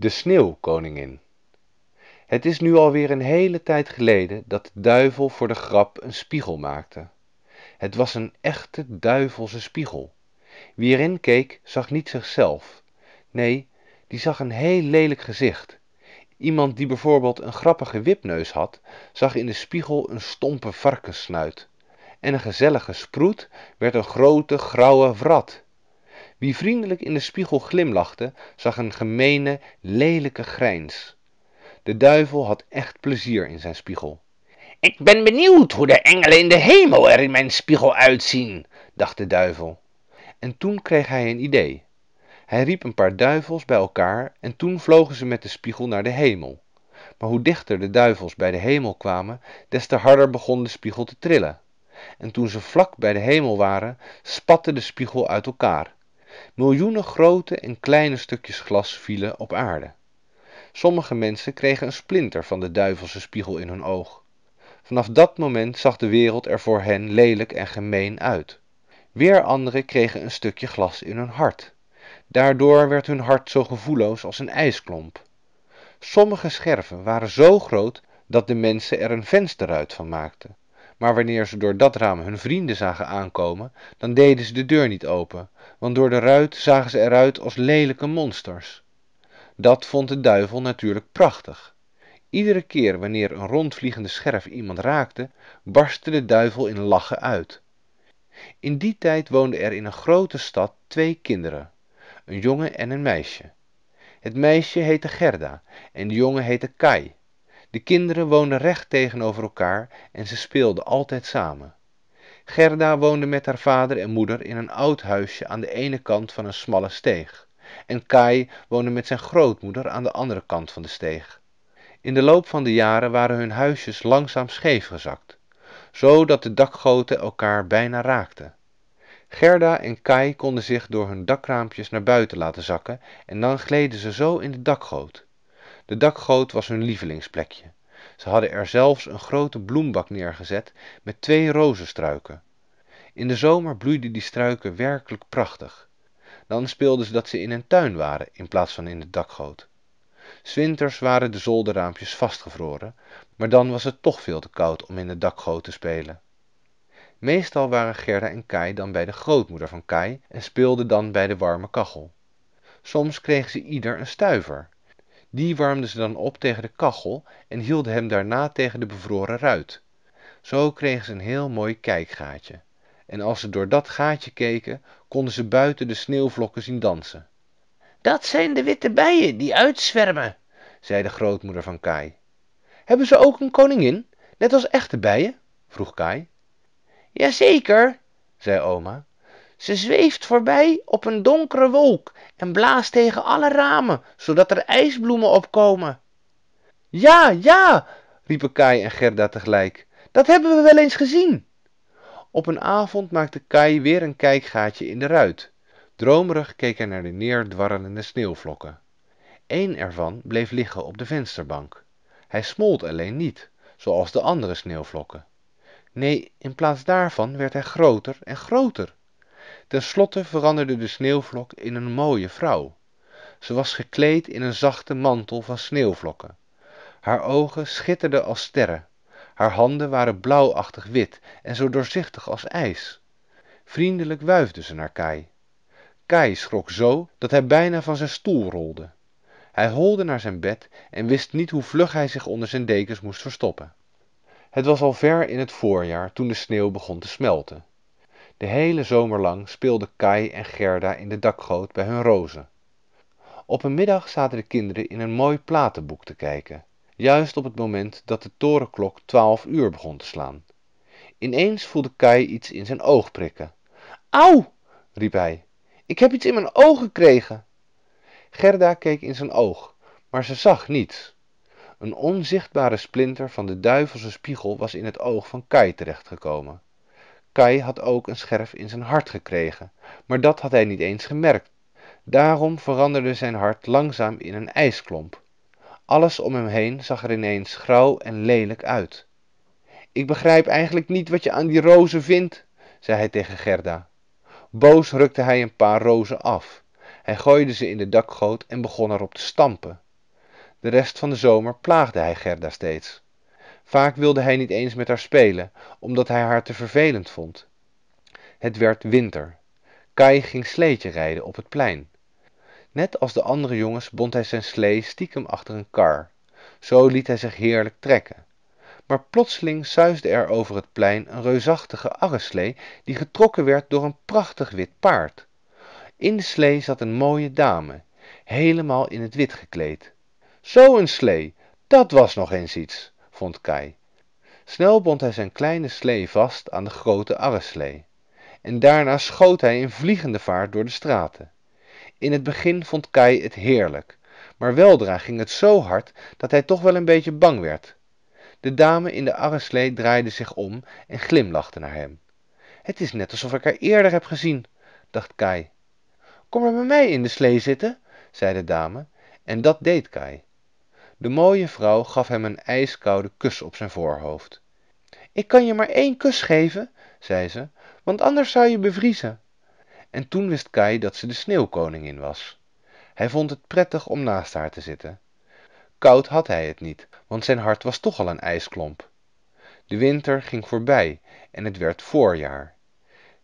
De Sneeuwkoningin. Het is nu alweer een hele tijd geleden dat de duivel voor de grap een spiegel maakte. Het was een echte duivelse spiegel. Wie erin keek, zag niet zichzelf. Nee, die zag een heel lelijk gezicht. Iemand die bijvoorbeeld een grappige wipneus had, zag in de spiegel een stompe varkenssnuit. En een gezellige sproet werd een grote grauwe wrat wie vriendelijk in de spiegel glimlachte zag een gemene, leelijke grijns de duivel had echt plezier in zijn spiegel ik ben benieuwd hoe de engelen in de hemel er in mijn spiegel uitzien dacht de duivel en toen kreeg hij een idee hij riep een paar duivels bij elkaar en toen vlogen ze met de spiegel naar de hemel maar hoe dichter de duivels bij de hemel kwamen des te harder begon de spiegel te trillen en toen ze vlak bij de hemel waren spatte de spiegel uit elkaar miljoenen grote en kleine stukjes glas vielen op aarde sommige mensen kregen een splinter van de duivelse spiegel in hun oog vanaf dat moment zag de wereld er voor hen lelijk en gemeen uit weer anderen kregen een stukje glas in hun hart daardoor werd hun hart zo gevoelloos als een ijsklomp sommige scherven waren zo groot dat de mensen er een vensterruit van maakten maar wanneer ze door dat raam hun vrienden zagen aankomen, dan deden ze de deur niet open, want door de ruit zagen ze eruit als lelijke monsters. Dat vond de duivel natuurlijk prachtig. Iedere keer wanneer een rondvliegende scherf iemand raakte, barstte de duivel in lachen uit. In die tijd woonden er in een grote stad twee kinderen, een jongen en een meisje. Het meisje heette Gerda en de jongen heette Kai. De kinderen woonden recht tegenover elkaar en ze speelden altijd samen. Gerda woonde met haar vader en moeder in een oud huisje aan de ene kant van een smalle steeg. En Kai woonde met zijn grootmoeder aan de andere kant van de steeg. In de loop van de jaren waren hun huisjes langzaam scheef gezakt, zodat de dakgoten elkaar bijna raakten. Gerda en Kai konden zich door hun dakraampjes naar buiten laten zakken en dan gleden ze zo in de dakgoot de dakgoot was hun lievelingsplekje ze hadden er zelfs een grote bloembak neergezet met twee rozenstruiken. in de zomer bloeiden die struiken werkelijk prachtig dan speelden ze dat ze in een tuin waren in plaats van in de dakgoot s winters waren de zolderraampjes vastgevroren maar dan was het toch veel te koud om in de dakgoot te spelen meestal waren gerda en kai dan bij de grootmoeder van kai en speelden dan bij de warme kachel soms kregen ze ieder een stuiver die warmden ze dan op tegen de kachel en hielden hem daarna tegen de bevroren ruit. Zo kregen ze een heel mooi kijkgaatje. En als ze door dat gaatje keken, konden ze buiten de sneeuwvlokken zien dansen. Dat zijn de witte bijen die uitzwermen, zei de grootmoeder van Kai. Hebben ze ook een koningin, net als echte bijen? vroeg Kai. Jazeker, zei oma ze zweeft voorbij op een donkere wolk en blaast tegen alle ramen zodat er ijsbloemen opkomen ja ja riepen kai en gerda tegelijk dat hebben we wel eens gezien op een avond maakte kai weer een kijkgaatje in de ruit Dromerig keek hij naar de neerdwarrelende sneeuwvlokken Eén ervan bleef liggen op de vensterbank hij smolt alleen niet zoals de andere sneeuwvlokken Nee, in plaats daarvan werd hij groter en groter ten slotte veranderde de sneeuwvlok in een mooie vrouw ze was gekleed in een zachte mantel van sneeuwvlokken haar ogen schitterden als sterren haar handen waren blauwachtig wit en zo doorzichtig als ijs vriendelijk wuifde ze naar kai kai schrok zo dat hij bijna van zijn stoel rolde hij holde naar zijn bed en wist niet hoe vlug hij zich onder zijn dekens moest verstoppen het was al ver in het voorjaar toen de sneeuw begon te smelten de hele zomer lang speelden Kai en Gerda in de dakgoot bij hun rozen. Op een middag zaten de kinderen in een mooi platenboek te kijken, juist op het moment dat de torenklok twaalf uur begon te slaan. Ineens voelde Kai iets in zijn oog prikken. "Auw!" riep hij. Ik heb iets in mijn oog gekregen. Gerda keek in zijn oog, maar ze zag niets. Een onzichtbare splinter van de duivelse spiegel was in het oog van Kai terechtgekomen. Kai had ook een scherf in zijn hart gekregen, maar dat had hij niet eens gemerkt. Daarom veranderde zijn hart langzaam in een ijsklomp. Alles om hem heen zag er ineens grauw en lelijk uit. Ik begrijp eigenlijk niet wat je aan die rozen vindt, zei hij tegen Gerda. Boos rukte hij een paar rozen af. Hij gooide ze in de dakgoot en begon erop te stampen. De rest van de zomer plaagde hij Gerda steeds. Vaak wilde hij niet eens met haar spelen, omdat hij haar te vervelend vond. Het werd winter. Kai ging sleetje rijden op het plein. Net als de andere jongens bond hij zijn slee stiekem achter een kar. Zo liet hij zich heerlijk trekken. Maar plotseling suisde er over het plein een reusachtige arreslee die getrokken werd door een prachtig wit paard. In de slee zat een mooie dame, helemaal in het wit gekleed. Zo een slee, dat was nog eens iets vond Snel bond hij zijn kleine slee vast aan de grote arreslee. En daarna schoot hij in vliegende vaart door de straten. In het begin vond Kai het heerlijk, maar weldra ging het zo hard dat hij toch wel een beetje bang werd. De dame in de arreslee draaide zich om en glimlachte naar hem. Het is net alsof ik haar eerder heb gezien, dacht Kai. Kom maar bij mij in de slee zitten, zei de dame, en dat deed Kai de mooie vrouw gaf hem een ijskoude kus op zijn voorhoofd ik kan je maar één kus geven zei ze want anders zou je bevriezen en toen wist kai dat ze de sneeuwkoningin was hij vond het prettig om naast haar te zitten koud had hij het niet want zijn hart was toch al een ijsklomp de winter ging voorbij en het werd voorjaar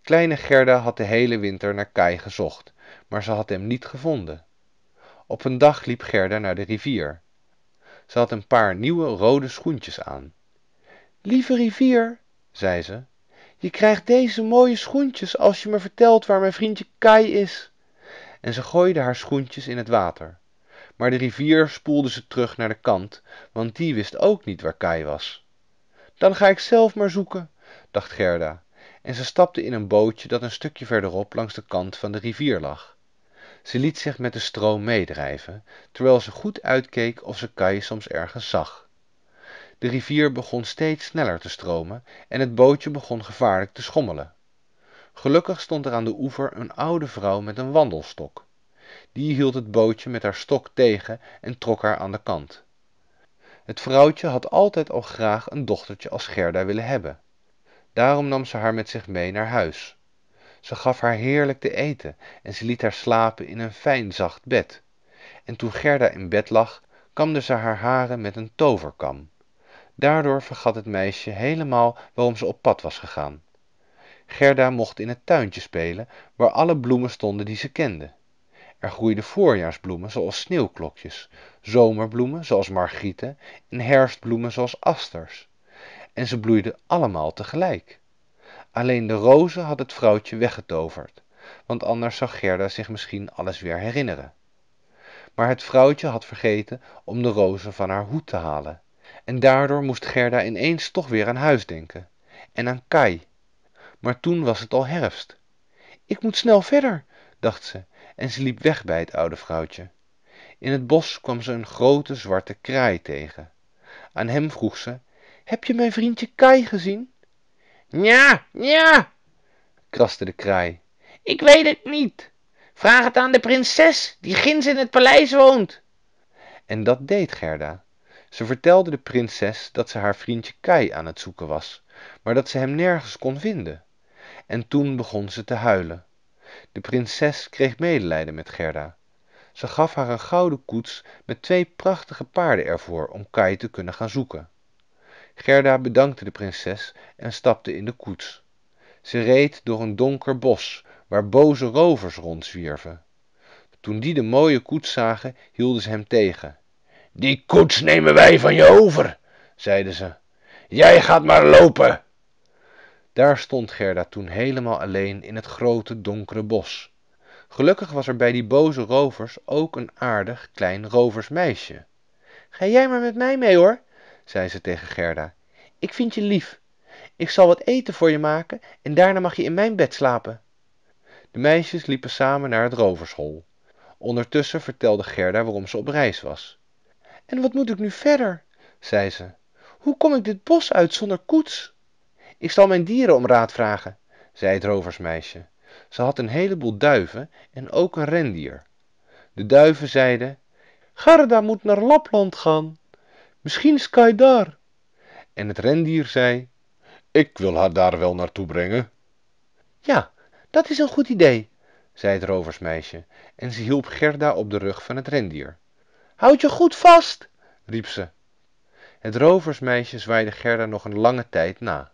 kleine gerda had de hele winter naar kai gezocht maar ze had hem niet gevonden op een dag liep gerda naar de rivier ze had een paar nieuwe rode schoentjes aan lieve rivier zei ze je krijgt deze mooie schoentjes als je me vertelt waar mijn vriendje kai is en ze gooide haar schoentjes in het water maar de rivier spoelde ze terug naar de kant want die wist ook niet waar kai was dan ga ik zelf maar zoeken dacht gerda en ze stapte in een bootje dat een stukje verderop langs de kant van de rivier lag ze liet zich met de stroom meedrijven, terwijl ze goed uitkeek of ze Kai soms ergens zag. De rivier begon steeds sneller te stromen en het bootje begon gevaarlijk te schommelen. Gelukkig stond er aan de oever een oude vrouw met een wandelstok. Die hield het bootje met haar stok tegen en trok haar aan de kant. Het vrouwtje had altijd al graag een dochtertje als Gerda willen hebben. Daarom nam ze haar met zich mee naar huis. Ze gaf haar heerlijk te eten en ze liet haar slapen in een fijn zacht bed. En toen Gerda in bed lag, kamde ze haar haren met een toverkam. Daardoor vergat het meisje helemaal waarom ze op pad was gegaan. Gerda mocht in het tuintje spelen waar alle bloemen stonden die ze kende. Er groeiden voorjaarsbloemen zoals sneeuwklokjes, zomerbloemen zoals margrieten en herfstbloemen zoals asters. En ze bloeiden allemaal tegelijk alleen de rozen had het vrouwtje weggetoverd, want anders zou Gerda zich misschien alles weer herinneren. Maar het vrouwtje had vergeten om de rozen van haar hoed te halen. En daardoor moest Gerda ineens toch weer aan huis denken. En aan Kai. Maar toen was het al herfst. Ik moet snel verder, dacht ze, en ze liep weg bij het oude vrouwtje. In het bos kwam ze een grote zwarte kraai tegen. Aan hem vroeg ze: Heb je mijn vriendje Kai gezien? Nja, nja, kraste de kraai. Ik weet het niet. Vraag het aan de prinses, die ginds in het paleis woont. En dat deed Gerda. Ze vertelde de prinses dat ze haar vriendje Kai aan het zoeken was, maar dat ze hem nergens kon vinden. En toen begon ze te huilen. De prinses kreeg medelijden met Gerda. Ze gaf haar een gouden koets met twee prachtige paarden ervoor om Kai te kunnen gaan zoeken gerda bedankte de prinses en stapte in de koets Ze reed door een donker bos waar boze roovers rondzwierven toen die de mooie koets zagen hielden ze hem tegen die koets nemen wij van je over zeiden ze. jij gaat maar lopen. daar stond gerda toen helemaal alleen in het grote donkere bos. gelukkig was er bij die boze roovers ook een aardig klein rooversmeisje ga jij maar met mij mee hoor zei ze tegen gerda ik vind je lief ik zal wat eten voor je maken en daarna mag je in mijn bed slapen de meisjes liepen samen naar het roovershol Ondertussen vertelde gerda waarom ze op reis was en wat moet ik nu verder zei ze hoe kom ik dit bos uit zonder koets ik zal mijn dieren om raad vragen zei het rooversmeisje ze had een heleboel duiven en ook een rendier de duiven zeiden gerda moet naar lapland gaan misschien is Kai daar en het rendier zei ik wil haar daar wel naartoe brengen ja dat is een goed idee zei het roversmeisje, en ze hielp gerda op de rug van het rendier houd je goed vast riep ze het roversmeisje zwaaide gerda nog een lange tijd na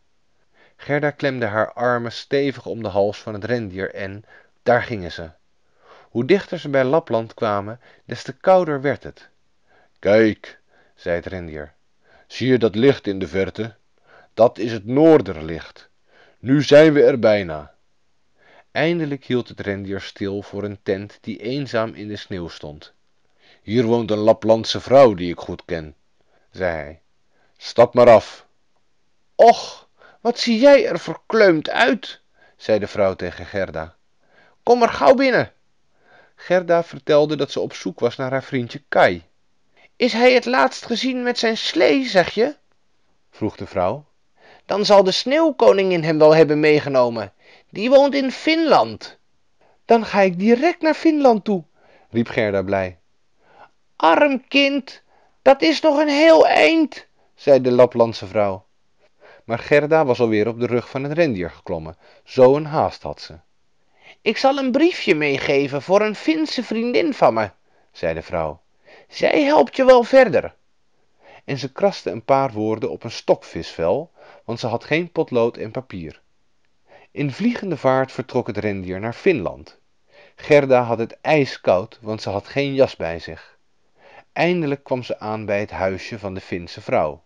gerda klemde haar armen stevig om de hals van het rendier en daar gingen ze hoe dichter ze bij lapland kwamen des te kouder werd het kijk zei het rendier. Zie je dat licht in de verte? Dat is het noorderlicht. Nu zijn we er bijna. Eindelijk hield het rendier stil voor een tent die eenzaam in de sneeuw stond. Hier woont een Laplandse vrouw die ik goed ken, zei hij. Stap maar af. Och, wat zie jij er verkleumd uit, zei de vrouw tegen Gerda. Kom maar gauw binnen. Gerda vertelde dat ze op zoek was naar haar vriendje Kai is hij het laatst gezien met zijn slee, zeg je? vroeg de vrouw. Dan zal de sneeuwkoningin hem wel hebben meegenomen. Die woont in Finland. Dan ga ik direct naar Finland toe, riep Gerda blij. Arm kind, dat is nog een heel eind, zei de Laplandse vrouw. Maar Gerda was alweer op de rug van het rendier geklommen. Zo een haast had ze. Ik zal een briefje meegeven voor een Finse vriendin van me, zei de vrouw zij helpt je wel verder en ze kraste een paar woorden op een stokvisvel, want ze had geen potlood en papier in vliegende vaart vertrok het rendier naar finland gerda had het ijskoud want ze had geen jas bij zich eindelijk kwam ze aan bij het huisje van de Finse vrouw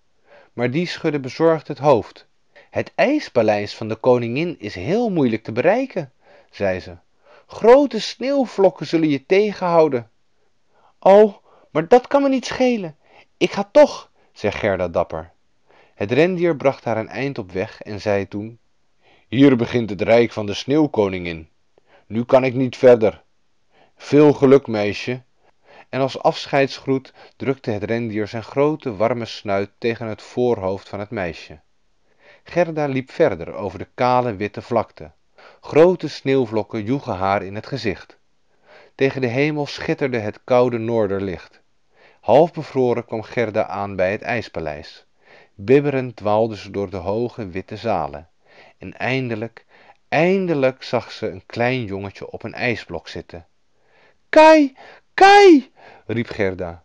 maar die schudde bezorgd het hoofd het ijspaleis van de koningin is heel moeilijk te bereiken zei ze Grote sneeuwvlokken zullen je tegenhouden Oh! maar dat kan me niet schelen ik ga toch zei gerda dapper het rendier bracht haar een eind op weg en zei toen hier begint het rijk van de sneeuwkoningin nu kan ik niet verder veel geluk meisje en als afscheidsgroet drukte het rendier zijn grote warme snuit tegen het voorhoofd van het meisje gerda liep verder over de kale witte vlakte Grote sneeuwvlokken joegen haar in het gezicht tegen de hemel schitterde het koude noorderlicht half bevroren kwam gerda aan bij het ijspaleis bibberend dwaalde ze door de hoge witte zalen en eindelijk eindelijk zag ze een klein jongetje op een ijsblok zitten Kai, Kai! riep gerda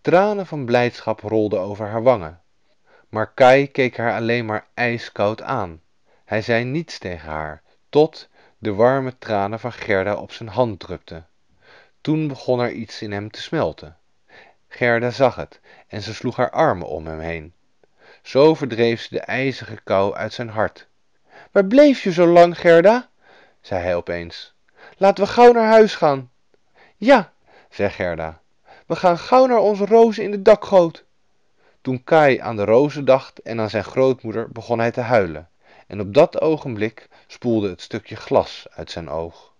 tranen van blijdschap rolden over haar wangen maar Kai keek haar alleen maar ijskoud aan hij zei niets tegen haar tot de warme tranen van gerda op zijn hand drupten toen begon er iets in hem te smelten gerda zag het en ze sloeg haar armen om hem heen Zo verdreef ze de ijzige kou uit zijn hart waar bleef je zo lang gerda zei hij opeens. laten we gauw naar huis gaan ja zei gerda we gaan gauw naar onze rozen in de dakgoot toen kai aan de rozen dacht en aan zijn grootmoeder begon hij te huilen en op dat ogenblik spoelde het stukje glas uit zijn oog